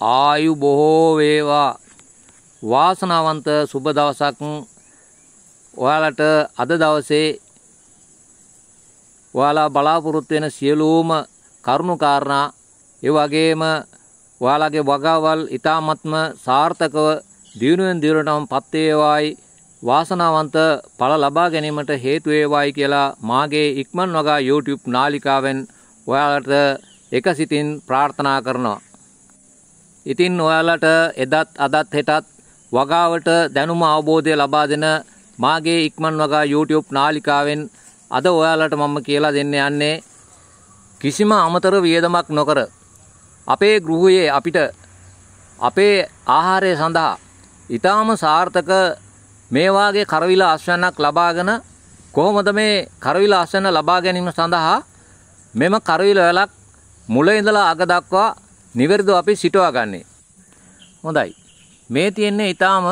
ආයු බොහෝ වේවා වාසනාවන්ත සුබ දවසක් ඔයාලට අද දවසේ ඔයාලා බලාපොරොත්තු වෙන සියලුම කරුණු කාරණා ඒ වගේම ඔයාලගේ වගාවල් ඊ타ත්ම සාර්ථකව දිනුවෙන් දිනටම පත් වේවායි වාසනාවන්ත ඵල ලබා ගැනීමට හේතු වේවායි කියලා මාගේ ඉක්මන් වගා YouTube නාලිකාවෙන් ඔයාලට එක සිතින් ප්‍රාර්ථනා කරනවා ඉතින් ඔයාලට එදත් අදත් හෙටත් වගාවට දැනුම අවබෝධය ලබා දෙන මාගේ ඉක්මන් වගා YouTube නාලිකාවෙන් අද ඔයාලට මම කියලා දෙන්න යන්නේ කිසිම අමතර වියදමක් නොකර අපේ ගෘහයේ අපිට අපේ ආහාරය සඳහා ඊටාම සාර්ථක මේ වාගේ කරවිල අස්වැන්නක් ලබාගෙන කොහොමද මේ කරවිල අස්වැන්න ලබා ගැනීම සඳහා මෙම කරවිල වලක් මුල ඉඳලා අග දක්වා නිවැරදිව අපි සිටවා ගන්නෙ. හොඳයි. මේ තියෙන්නේ ඊටාම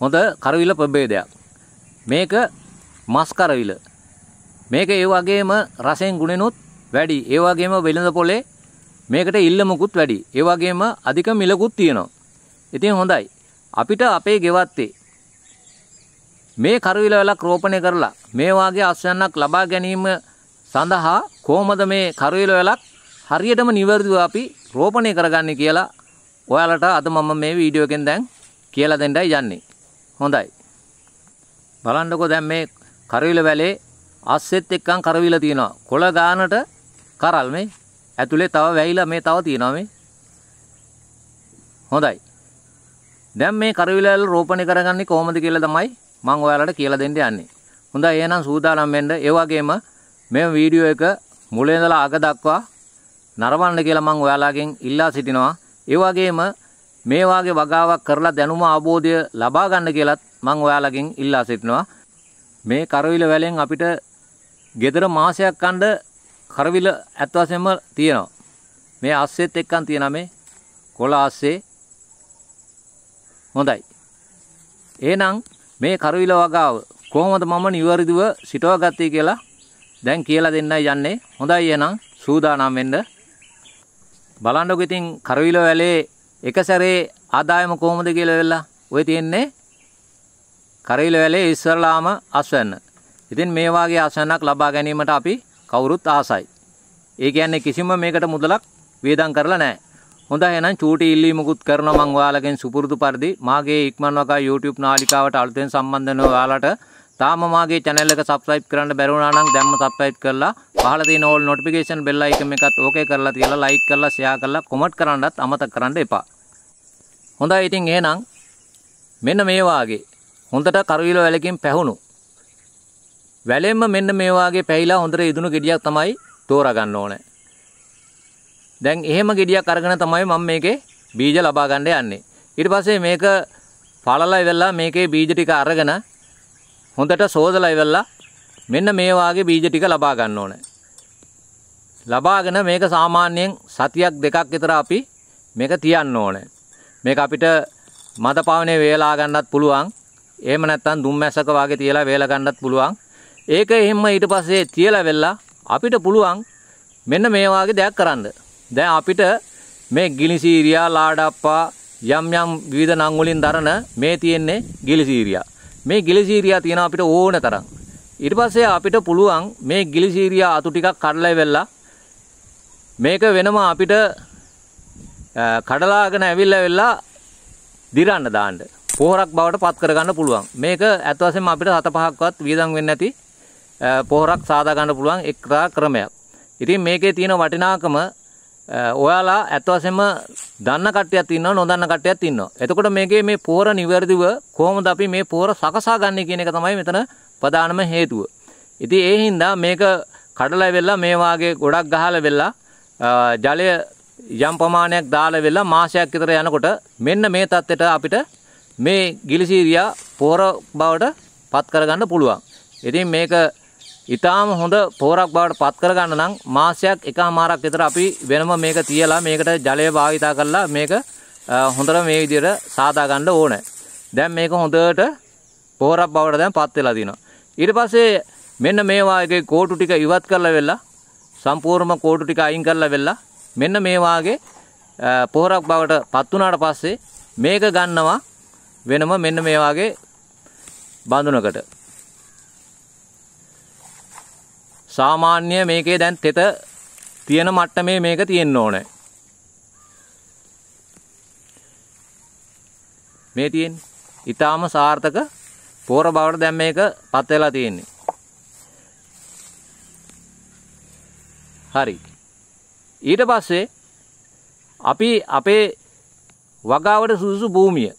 හොඳ කරවිල ප්‍රභේදයක්. මේක මස් කරවිල. මේක ඒ වගේම රසෙන් ගුණෙනුත් වැඩි. ඒ වගේම වෙළඳ පොලේ මේකට ඉල්ලමුකුත් වැඩි. ඒ වගේම අධික මිලකුත් තියෙනවා. ඉතින් හොඳයි. අපිට අපේ ගෙවත්තේ මේ කරවිල වලක් රෝපණය කරලා මේ වාගේ අස්වැන්නක් ලබා ගැනීම සඳහා කොහොමද මේ කරවිල වලක් හරියටම නිවැරදිව අපි රෝපණය කරගන්න කියලා ඔයාලට අද මම මේ වීඩියෝ එකෙන් දැන් කියලා දෙන්නයි යන්නේ. හොඳයි. බලන්නකෝ දැන් මේ කරවිල වැලේ අස්සෙත් එක්කන් කරවිල තියෙනවා. කොළ ගානට කරල් මේ ඇතුලේ තව වැහිලා මේ තව තියෙනවා මේ. හොඳයි. දැන් මේ කරවිල වල රෝපණය කරගන්නේ කොහොමද කියලා තමයි මම ඔයාලට කියලා දෙන්න යන්නේ. හොඳයි එහෙනම් සූදානම් වෙන්න. ඒ වගේම මේ වීඩියෝ එක මුලින්දලා අග දක්වා නරඹන්න කියලා මම ඔයාලාගෙන් ඉල්ලා සිටිනවා. ඒ වගේම මේ වාගේ වගාවක් කරලා දැනුම අවබෝධය ලබා ගන්න කියලත් මම ඔයාලගෙන් ඉල්ලා සිටිනවා. මේ කරවිල වැලෙන් අපිට gedara මාසයක් කණ්ඩ කරවිල ඇත් වශයෙන්ම තියෙනවා. මේ අස්සෙත් එක්කන් තියෙනවා මේ කොළ අස්සේ. හොඳයි. එහෙනම් මේ කරවිල වගාව කොහොමද මම නිවැරදිව සිටවගත්තේ කියලා දැන් කියලා දෙන්නයි යන්නේ. හොඳයි එහෙනම් සූදානම් වෙන්න බලන්නකො ඉතින් කරවිල වැලේ එක සැරේ ආදායම කොහොමද කියලා වෙලා ඔය තියෙන්නේ කරවිල වැලේ ඉස්සරලාම අස්වැන්න. ඉතින් මේ වාගේ අස්වැන්නක් ලබා ගැනීමට අපි කවුරුත් ආසයි. ඒ කියන්නේ කිසිම මේකට මුදලක් වේදම් කරලා නැහැ. හොඳයි එහෙනම් චූටි ඉල්ලීමකුත් කරනවා මම ඔයාලගෙන් සුපුරුදු පරිදි මාගේ ඉක්මන් වකා YouTube නාලිකාවට අලුතෙන් සම්බන්ධ වෙන ඔයාලට තාම මාගේ channel එක subscribe කරන්න බැරි වුණා නම් දැන්ම subscribe කරලා පහළ තියෙන all notification bell icon එකත් okay කරලා තියලා like කරලා share කරලා comment කරන්නත් අමතක කරන්න එපා. හොඳයි ඉතින් එහෙනම් මෙන්න මේ වාගේ හොඳට කරවිල වැලකින් පැහුණු වැලෙන්ම මෙන්න මේ වාගේ පැහිලා හොඳට ඉදුණු ගෙඩියක් තමයි තෝරා ගන්න ඕනේ. දැන් එහෙම ගෙඩියක් අරගෙන තමයි මම මේකේ බීජ ලබා ගන්න යන්නේ. ඊට පස්සේ මේක පළලා ඉවරලා මේකේ බීජ ටික අරගෙන හොඳට සෝදලා ඉවරලා මෙන්න මේ වාගේ බීජ ටික ලබා ගන්න ඕනේ. ලබාගෙන මේක සාමාන්‍යයෙන් සතියක් දෙකක් විතර අපි මේක තියන්න ඕනේ. මේක අපිට මදපාවනේ වේලා ගන්නත් පුළුවන්. එහෙම නැත්නම් දුම්මැස්සක වාගේ තියලා වේලා ගන්නත් පුළුවන්. ඒක එහෙම ඊට පස්සේ තියලා වෙලා අපිට පුළුවන් මෙන්න මේ වාගේ දෙයක් කරන්න. දැන් අපිට මේ ගිලිසීරියා ලාඩප්පා යම් යම් විවිධ නම් වලින් දරන මේ තියෙන්නේ ගිලිසීරියා. මේ ගිලිසීරියා තියෙන අපිට ඕන තරම්. ඊට පස්සේ අපිට පුළුවන් මේ ගිලිසීරියා අතු ටිකක් කඩලා වෙල්ලා මේක වෙනම අපිට කඩලාගෙන ඇවිල්ලා වෙල්ලා දිරන්න දාන්න. පොහොරක් බවට පත් කරගන්න පුළුවන්. මේක ඇත්ත වශයෙන්ම අපිට හත පහක්වත් වියදම් වෙන්නේ නැති පොහොරක් සාදා ගන්න පුළුවන් එක්තරා ක්‍රමයක්. ඉතින් මේකේ තියෙන වටිනාකම ඔයාලා ඇත්ත වශයෙන්ම දන්න කට්ටියක් ඉන්නවා නොදන්න කට්ටියක් ඉන්නවා. එතකොට මේකේ මේ පෝර නිවැරදිව කොහොමද අපි මේ පෝර සකසා ගන්න කියන එක තමයි මෙතන ප්‍රධානම හේතුව. ඉතින් ඒ හින්දා මේක කඩලා වෙලා මේ වාගේ ගොඩක් ගහලා වෙලා ජලය යම් ප්‍රමාණයක් දාලා වෙලා මාසයක් විතර යනකොට මෙන්න මේ தත්ත්වයට අපිට මේ ගිලිසීරියා පෝර බවට පත් කරගන්න පුළුවන්. ඉතින් මේක ඉතාම හොඳ පෝරක් බවට පත් කරගන්න නම් මාසයක් එකමාරක් විතර අපි වෙනම මේක තියලා මේකට ජලය භාවිතා කරලා මේක හොඳට මේ විදිහට සාදා ගන්න ඕනේ. දැන් මේක හොඳට පෝරක් බවට දැන් පත් වෙලා තිනවා. ඊට පස්සේ මෙන්න මේ වාගේ කෝටු ටික ඉවත් කරලා වෙලා සම්පූර්ණ කෝටු ටික අයින් කරලා වෙලා මෙන්න මේ වාගේ පෝරක් බවට පත් වුණාට පස්සේ මේක ගන්නවා වෙනම මෙන්න මේ වාගේ බඳුනකට සාමාන්‍ය මේකේ දැන් තෙත තියෙන මට්ටමේ මේක තියෙන්න ඕනේ. මේ තියෙන්නේ. ඊටාම සාර්ථක පෝර බවට දැන් මේක පත් වෙලා තියෙන්නේ. හරි. ඊට පස්සේ අපි අපේ වගාවට සුදුසු භූමිය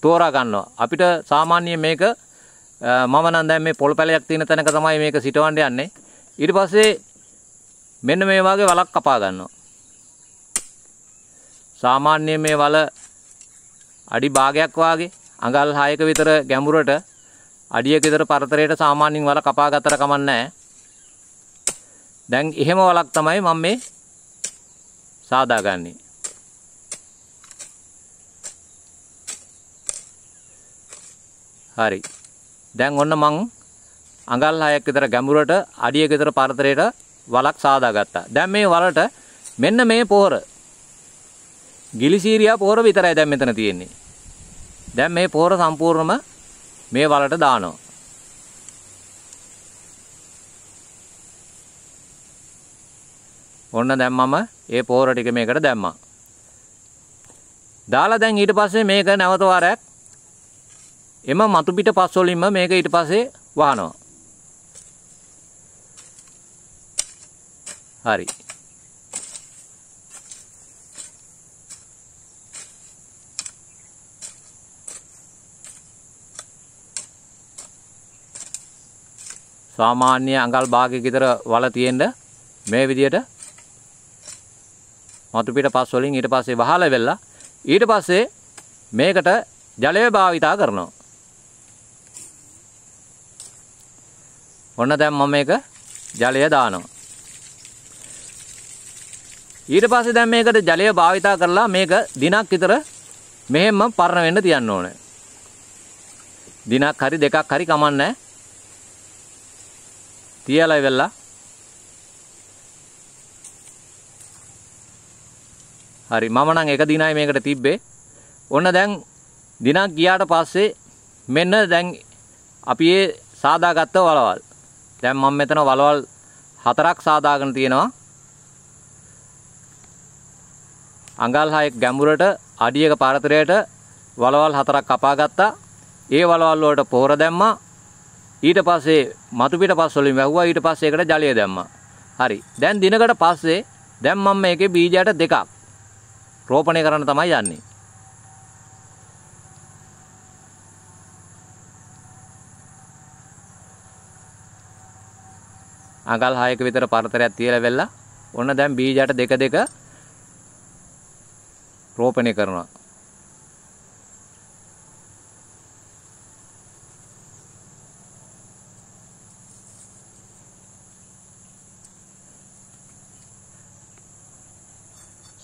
තෝරා ගන්නවා. අපිට සාමාන්‍යයෙන් මේක මම නම් දැන් මේ පොල් පැලයක් තියෙන තැනක තමයි මේක සිටවන්න යන්නේ. ඊට පස්සේ මෙන්න මේ වගේ වලක් කපා ගන්නවා. සාමාන්‍ය මේ වල අඩි භාගයක් වාගේ අඟල් 6ක විතර ගැඹුරට අඩියක විතර පරතරයට සාමාන්‍යයෙන් වල කපා ගතර කමන්නේ දැන් එහෙම වලක් තමයි මම මේ සාදාගන්නේ. හරි. දැන් ඔන්න මං අඟල් 6ක් විතර ගැඹුරට අඩිය විතර පරතරයට වලක් සාදාගත්තා. දැන් මේ වලට මෙන්න මේ පොහොර. ගිලිසීරියා පොහොර විතරයි දැන් මෙතන තියෙන්නේ. දැන් මේ පොහොර සම්පූර්ණම මේ වලට දානවා. ඔන්න දැන් මම ඒ පොහොර ටික මේකට දැම්මා. දාලා දැන් ඊට පස්සේ මේක නැවත වාරයක් එම මතුපිට පස් වලින්ම මේක ඊට පස්සේ වහනවා. හරි. සාමාන්‍ය අඟල් භාගයක විතර වල තියෙන්න මේ විදියට මතු පිට පස් වලින් ඊට පස්සේ වහලා වෙලා ඊට පස්සේ මේකට ජලය භාවිතා කරනවා. ඔන්න දැන් මම මේක ජලය දානවා. ඊට පස්සේ දැන් මේකට ජලය භාවිතා කරලා මේක දිනක් විතර මෙහෙම පරණ වෙන්න තියන්න ඕනේ. දිනක් හරි දෙකක් හරි කමන්නේ. තියලා ඉවරලා හරි මම නම් එක දිනයි මේකට තිබ්බේ. ඔන්න දැන් දිනක් ගියාට පස්සේ මෙන්න දැන් අපි ඒ සාදාගත්ත වලවල්. දැන් මම මෙතන වලවල් හතරක් සාදාගෙන තියෙනවා. අඟල් 6ක් ගැඹුරට අඩියක පරතරයට වලවල් හතරක් කපා ගත්තා. ඒ වලවල් වලට පොහොර දැම්මා. ඊට පස්සේ මතු පිට පස් වලින් වැහුවා. ඊට පස්සේ ඒකට ජලය දැම්මා. හරි. දැන් දිනකට පස්සේ දැන් මම මේකේ බීජයට දෙකක් රෝපණය කරන්න තමයි යන්නේ. අඟල් 6ක විතර පරතරයක් තියලා වෙලා ඔන්න දැන් බීජයට දෙක දෙක රෝපණය කරනවා.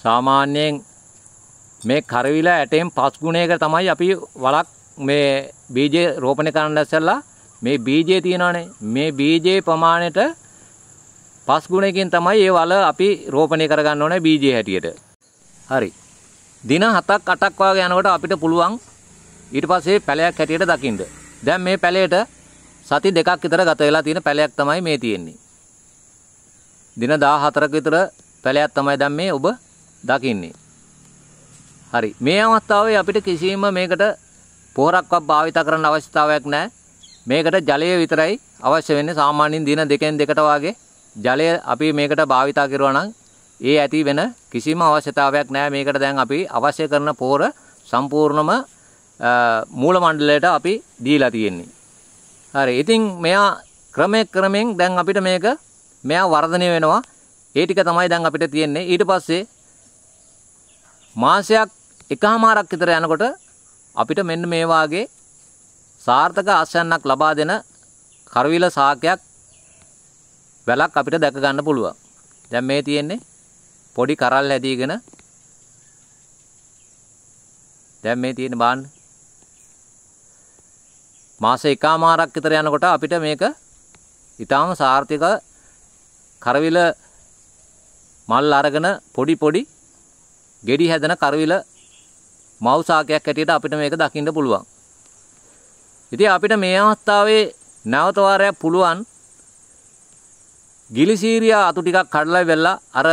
සාමාන්‍යයෙන් මේ කරවිලා ඇටෙන් පස් ගුණයක තමයි අපි වලක් මේ බීජය රෝපණය කරන්න ඉස්සෙල්ලා මේ බීජය තියෙනවානේ මේ බීජයේ ප්‍රමාණයට පස් ගුණයකින් තමයි ඒ වල අපි රෝපණය කරගන්න ඕනේ බීජය හැටියට. හරි. දින 7ක් 8ක් වගේ යනකොට අපිට පුළුවන් ඊට පස්සේ පැලයක් හැටියට දකින්න. දැන් මේ පැලයට සති දෙකක් විතර ගත වෙලා තියෙන පැලයක් තමයි මේ තියෙන්නේ. දින 14ක විතර පැලයක් තමයි දැන් මේ ඔබ දකින්නේ. හරි. මේ අවස්ථාවේ අපිට කිසිම මේකට පොහොරක්වත් භාවිත කරන්න අවශ්‍යතාවයක් නැහැ. මේකට ජලය විතරයි අවශ්‍ය වෙන්නේ. සාමාන්‍යයෙන් දින දෙකෙන් දෙකට වාගේ ජලය අපි මේකට භාවිත කරනවා නම් ඒ ඇති වෙන කිසිම අවශ්‍යතාවයක් නැහැ මේකට දැන් අපි අවශ්‍ය කරන පෝර සම්පූර්ණම මූල මණ්ඩලයට අපි දීලා තියෙන්නේ. හරි. ඉතින් මෙයා ක්‍රමයෙන් ක්‍රමයෙන් දැන් අපිට මේක මෙයා වර්ධනය වෙනවා. ඒ ටික තමයි දැන් අපිට තියෙන්නේ. ඊට පස්සේ මාසයක් එකමාරක් විතර යනකොට අපිට මෙන්න මේ වාගේ සාර්ථක ආසන්නක් ලබා දෙන කරවිල සාකයක් වැලක් අපිට දැක ගන්න පුළුවන්. දැන් මේ තියෙන්නේ පොඩි කරල් හැදීගෙන දැන් මේ තියෙන බාන්න මාස එකමාරක් විතර යනකොට අපිට මේක ඊටාම සාර්ථක කරවිල මල් අරගෙන පොඩි පොඩි ගෙඩි හැදෙන කරවිල මවුසාකයක් හැටියට අපිට මේක දකින්න පුළුවන්. ඉතින් අපිට මේ අවස්ථාවේ නැවත පුළුවන් ගිලිසීරියා අතු ටිකක් කඩලා වෙලා අර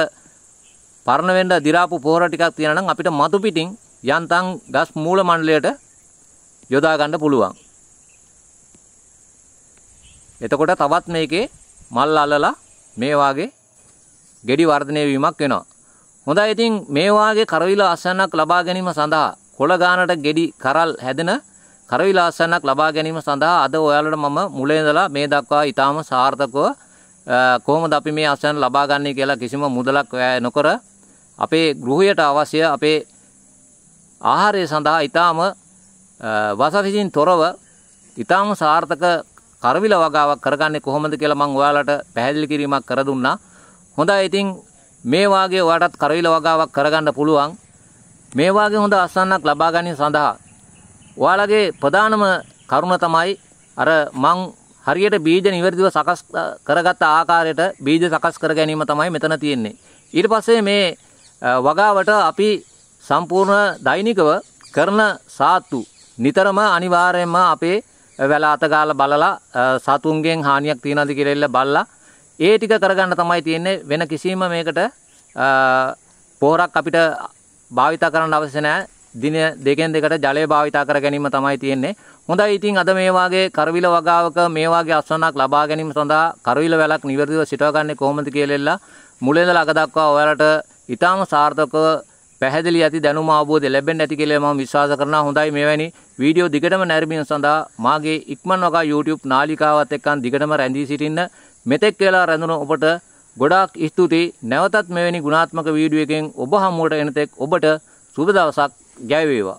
පරණ වෙන්න දිරාපු පොහොර ටිකක් තියෙනවා නම් අපිට මතු පිටින් යන්තම් ගස් මූල මණ්ඩලයට යොදා ගන්න පුළුවන්. එතකොට තවත් මේකේ මල් අල්ලලා මේ වාගේ ගෙඩි වර්ධනය වීමක් වෙනවා. හොඳයි ඉතින් මේ වාගේ කරවිලා අසන්නක් ලබා ගැනීම සඳහා කොළ ගානට ගෙඩි කරල් හැදෙන කරවිලා අසන්නක් ලබා ගැනීම සඳහා අද ඔයාලට මම මුලින් ඉඳලා මේ දක්වා ඊටාම සාර්ථකව කොහොමද අපි මේ අසන්න ලබා ගන්නේ කියලා කිසිම මුදලක් නොකර අපේ ගෘහයට අවශ්‍ය අපේ ආහාරය සඳහා ඊටාම වසවිසින් තොරව ඊටාම සාර්ථක කරවිල වගාවක් කරගන්නේ කොහොමද කියලා මම ඔයාලට පැහැදිලි කිරීමක් කර දුන්නා. හොඳයි ඉතින් මේ වාගේ ඔයාටත් කරවිල වගාවක් කරගන්න පුළුවන්. මේ වාගේ හොඳ අස්වන්නක් ලබා ගැනීම සඳහා ඔයාලගේ ප්‍රධානම කරුණ තමයි අර මං හරියට බීජ නිවැරදිව සකස් කරගත්ත ආකාරයට බීජ සකස් කර ගැනීම තමයි මෙතන තියෙන්නේ. ඊට පස්සේ මේ වගාවට අපි සම්පූර්ණ දෛනිකව කරන සාතු නිතරම අනිවාර්යයෙන්ම අපේ වැල අතගාල බලලා සතුන්ගෙන් හානියක් තියෙනවද කියලා ඉල්ල බලලා ඒ ටික කරගන්න තමයි තියෙන්නේ වෙන කිසිම මේකට පොහොරක් අපිට භාවිතා කරන්න අවශ්‍ය නැහැ දින දෙකෙන් දෙකට ජලය භාවිතා කර ගැනීම තමයි තියෙන්නේ හොඳයි ඉතින් අද මේ වාගේ කරවිල වගාවක මේ වාගේ අස්වනක් ලබා ගැනීම සඳහා කරවිල වැලක් නිවැරදිව සිටව ගන්නේ කොහොමද කියලා මුලින්දලා අග දක්වා ඔයාලට ඉතාම සාර්ථකව පැහැදිලි ඇති දැනුම අවබෝධය ලැබෙන්න ඇති කියලා මම විශ්වාස කරනවා. හොඳයි මෙවැනි වීඩියෝ දිගටම නැරඹීම සඳහා මාගේ ඉක්මන් වගා YouTube නාලිකාවත් එක්කන් දිගටම රැඳී සිටින්න මෙතෙක් වෙලා රැඳුණු ඔබට ගොඩාක් ස්තුතියි. නැවතත් මෙවැනි ගුණාත්මක වීඩියෝ එකෙන් ඔබ හමුවට එනතෙක් ඔබට සුබ දවසක් ජය වේවා.